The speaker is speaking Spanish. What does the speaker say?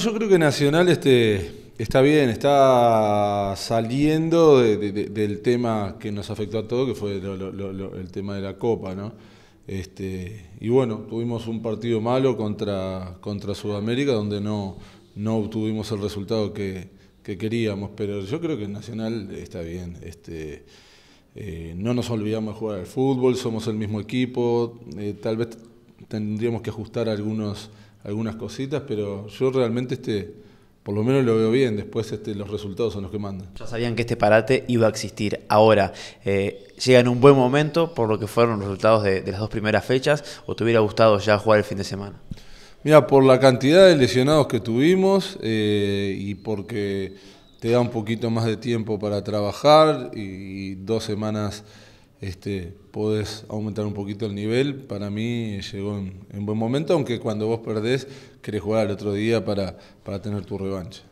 Yo creo que Nacional este, está bien, está saliendo del tema que nos afectó a todos, que fue el tema de la Copa, ¿no? Este, y bueno, tuvimos un partido malo contra, contra Sudamérica donde no, no obtuvimos el resultado que, queríamos, pero yo creo que Nacional está bien. Este, eh, no nos olvidamos de jugar al fútbol, somos el mismo equipo, eh, tal vez tendríamos que ajustar algunos algunas cositas, pero yo realmente este, por lo menos lo veo bien, después este, los resultados son los que mandan. Ya sabían que este parate iba a existir. Ahora, eh, llega en un buen momento por lo que fueron los resultados de, las dos primeras fechas, o te hubiera gustado ya jugar el fin de semana? Mira, por la cantidad de lesionados que tuvimos eh, y porque te da un poquito más de tiempo para trabajar y dos semanas este, podés aumentar un poquito el nivel. Para mí llegó en, buen momento, aunque cuando vos perdés querés jugar al otro día para, para tener tu revancha.